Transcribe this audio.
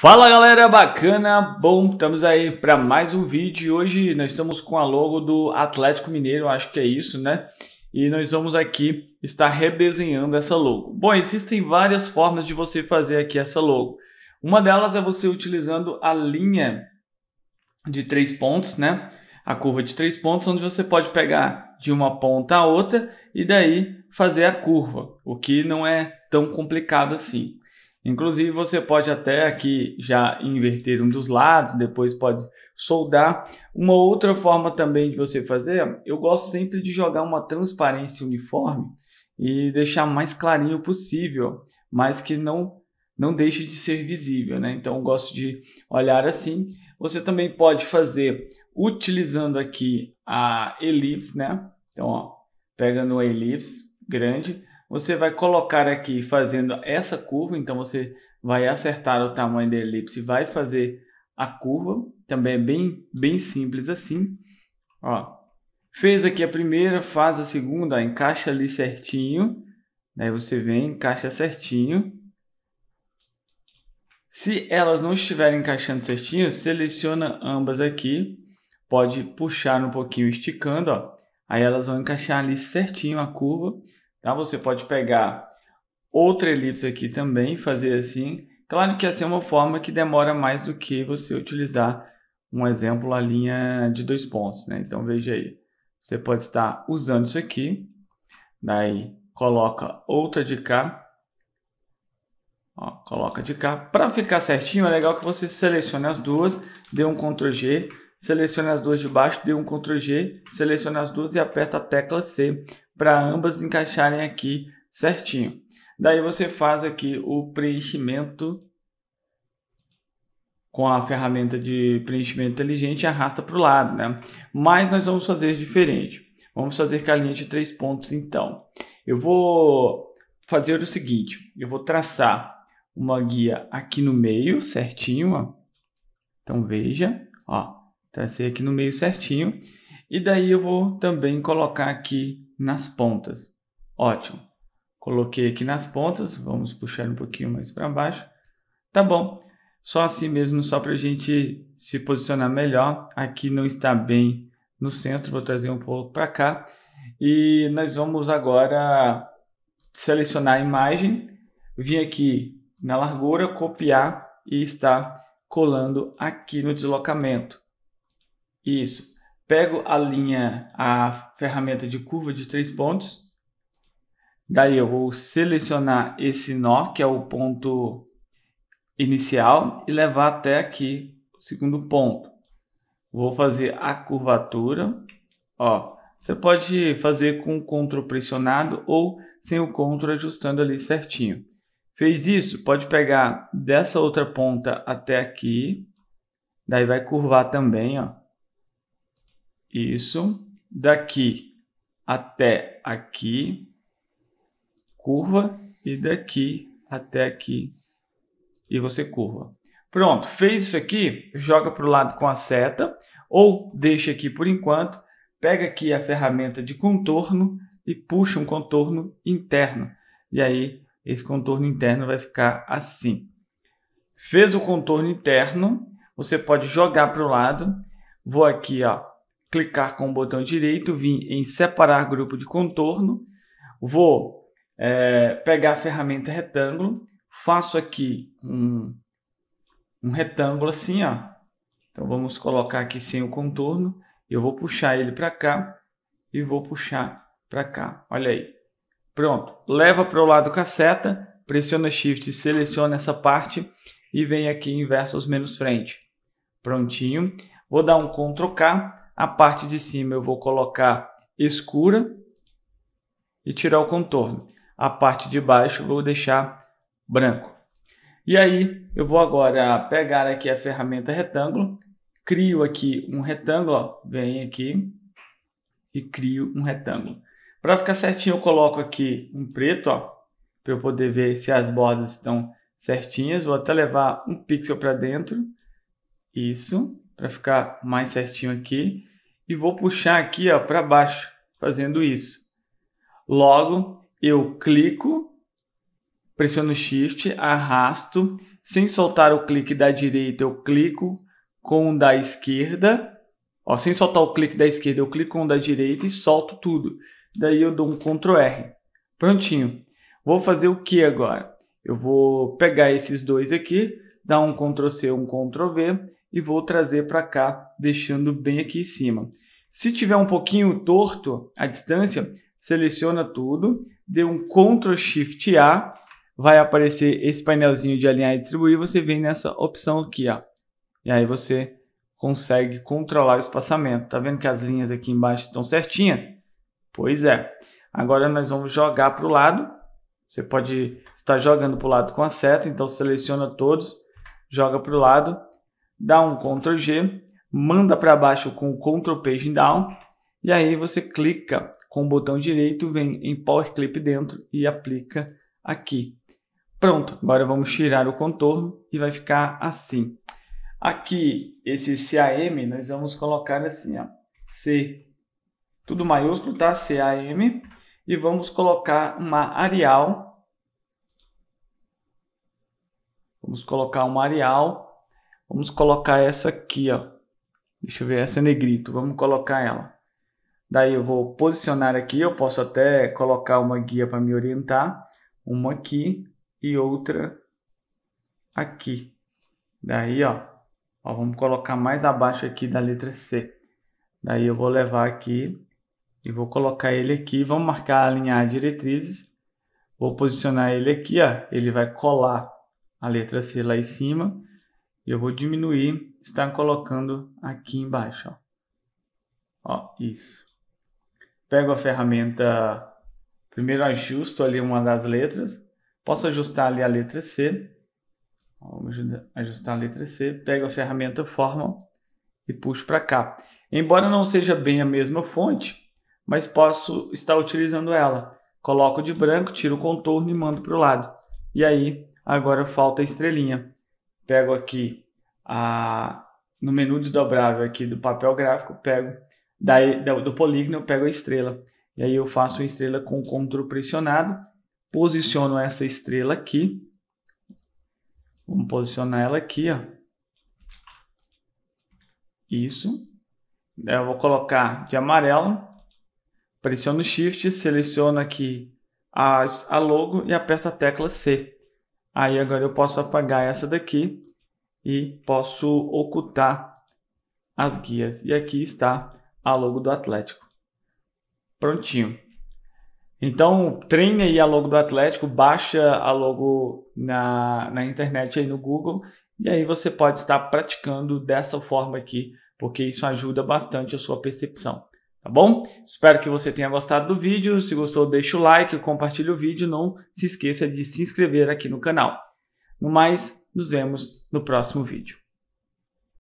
Fala galera, bacana? Bom, estamos aí para mais um vídeo e hoje nós estamos com a logo do Atlético Mineiro, acho que é isso, né? E nós vamos aqui estar redesenhando essa logo. Bom, existem várias formas de você fazer aqui essa logo. Uma delas é você utilizando a linha de três pontos, né? A curva de três pontos, onde você pode pegar de uma ponta a outra e daí fazer a curva, o que não é tão complicado assim. Inclusive, você pode até aqui já inverter um dos lados, depois pode soldar. Uma outra forma também de você fazer, eu gosto sempre de jogar uma transparência uniforme e deixar mais clarinho possível, mas que não, não deixe de ser visível. Né? Então, eu gosto de olhar assim. Você também pode fazer utilizando aqui a elipse, né? Então, ó, pegando uma elipse grande, você vai colocar aqui fazendo essa curva, então você vai acertar o tamanho da elipse e vai fazer a curva. Também é bem, bem simples assim. Ó, fez aqui a primeira, faz a segunda, ó, encaixa ali certinho. Daí você vem, encaixa certinho. Se elas não estiverem encaixando certinho, seleciona ambas aqui. Pode puxar um pouquinho esticando, ó. Aí elas vão encaixar ali certinho a curva. Tá? Você pode pegar outra elipse aqui também, fazer assim. Claro que essa é uma forma que demora mais do que você utilizar um exemplo, a linha de dois pontos. Né? Então, veja aí. Você pode estar usando isso aqui. Daí, coloca outra de cá. Ó, coloca de cá. Para ficar certinho, é legal que você selecione as duas, dê um Ctrl G, selecione as duas de baixo, dê um Ctrl G, selecione as duas e aperta a tecla C para ambas encaixarem aqui certinho. Daí você faz aqui o preenchimento com a ferramenta de preenchimento inteligente e arrasta para o lado, né? Mas nós vamos fazer diferente. Vamos fazer com a linha de três pontos, então. Eu vou fazer o seguinte, eu vou traçar uma guia aqui no meio, certinho, ó. Então, veja, ó, tracei aqui no meio certinho. E daí eu vou também colocar aqui nas pontas. Ótimo. Coloquei aqui nas pontas, vamos puxar um pouquinho mais para baixo. Tá bom. Só assim mesmo, só para a gente se posicionar melhor. Aqui não está bem no centro, vou trazer um pouco para cá. E nós vamos agora selecionar a imagem, vim aqui na largura, copiar e está colando aqui no deslocamento. Isso pego a linha, a ferramenta de curva de três pontos. Daí eu vou selecionar esse nó, que é o ponto inicial, e levar até aqui, o segundo ponto. Vou fazer a curvatura. Ó, você pode fazer com o CTRL pressionado ou sem o CTRL ajustando ali certinho. Fez isso, pode pegar dessa outra ponta até aqui. Daí vai curvar também, ó isso. Daqui até aqui, curva. E daqui até aqui, e você curva. Pronto, fez isso aqui, joga para o lado com a seta, ou deixa aqui por enquanto, pega aqui a ferramenta de contorno e puxa um contorno interno. E aí, esse contorno interno vai ficar assim. Fez o contorno interno, você pode jogar para o lado, vou aqui ó, clicar com o botão direito, vim em separar grupo de contorno, vou é, pegar a ferramenta retângulo, faço aqui um, um retângulo assim, ó. Então vamos colocar aqui sem o contorno, eu vou puxar ele para cá e vou puxar para cá, olha aí. Pronto, leva para o lado com a seta, pressiona Shift, seleciona essa parte e vem aqui em versos menos frente. Prontinho. Vou dar um Ctrl K a parte de cima eu vou colocar escura e tirar o contorno. A parte de baixo eu vou deixar branco. E aí eu vou agora pegar aqui a ferramenta retângulo, crio aqui um retângulo, ó, vem aqui e crio um retângulo. Para ficar certinho eu coloco aqui um preto, para eu poder ver se as bordas estão certinhas. Vou até levar um pixel para dentro, isso, para ficar mais certinho aqui e vou puxar aqui para baixo, fazendo isso. Logo, eu clico, pressiono Shift, arrasto, sem soltar o clique da direita, eu clico com o da esquerda. Ó, sem soltar o clique da esquerda, eu clico com o da direita e solto tudo. Daí eu dou um Ctrl R. Prontinho. Vou fazer o que agora? Eu vou pegar esses dois aqui, dar um Ctrl C, um Ctrl V e vou trazer para cá, deixando bem aqui em cima. Se tiver um pouquinho torto a distância, seleciona tudo, dê um Ctrl Shift A, vai aparecer esse painelzinho de alinhar e distribuir, você vem nessa opção aqui, ó. E aí você consegue controlar o espaçamento. Tá vendo que as linhas aqui embaixo estão certinhas? Pois é. Agora nós vamos jogar para o lado. Você pode estar jogando para o lado com a seta, então seleciona todos, joga para o lado dá um Ctrl G, manda para baixo com o Ctrl Page Down e aí você clica com o botão direito, vem em Power Clip dentro e aplica aqui. Pronto, agora vamos tirar o contorno e vai ficar assim. Aqui, esse CAM, nós vamos colocar assim, ó, C, tudo maiúsculo, tá? CAM, e vamos colocar uma Arial, vamos colocar uma Arial Vamos colocar essa aqui, ó. Deixa eu ver, essa é negrito. Vamos colocar ela. Daí eu vou posicionar aqui. Eu posso até colocar uma guia para me orientar. Uma aqui e outra aqui. Daí, ó, ó. Vamos colocar mais abaixo aqui da letra C. Daí eu vou levar aqui e vou colocar ele aqui. Vamos marcar a linha diretrizes. Vou posicionar ele aqui, ó. Ele vai colar a letra C lá em cima e eu vou diminuir, está colocando aqui embaixo. Ó. ó, isso. Pego a ferramenta, primeiro ajusto ali uma das letras. Posso ajustar ali a letra C. Vamos ajustar a letra C. Pego a ferramenta Forma e puxo para cá. Embora não seja bem a mesma fonte, mas posso estar utilizando ela. Coloco de branco, tiro o contorno e mando para o lado. E aí, agora falta a estrelinha pego aqui a, no menu desdobrável aqui do papel gráfico, pego daí, do polígono, eu pego a estrela. E aí eu faço a estrela com o CTRL pressionado, posiciono essa estrela aqui, vamos posicionar ela aqui, ó. Isso. Eu vou colocar de amarelo, pressiono Shift, seleciono aqui a, a logo e aperto a tecla C. Aí agora eu posso apagar essa daqui e posso ocultar as guias. E aqui está a logo do Atlético. Prontinho. Então, treine aí a logo do Atlético, baixa a logo na, na internet aí no Google e aí você pode estar praticando dessa forma aqui, porque isso ajuda bastante a sua percepção tá bom? Espero que você tenha gostado do vídeo. Se gostou, deixa o like, compartilha o vídeo. Não se esqueça de se inscrever aqui no canal. No mais, nos vemos no próximo vídeo.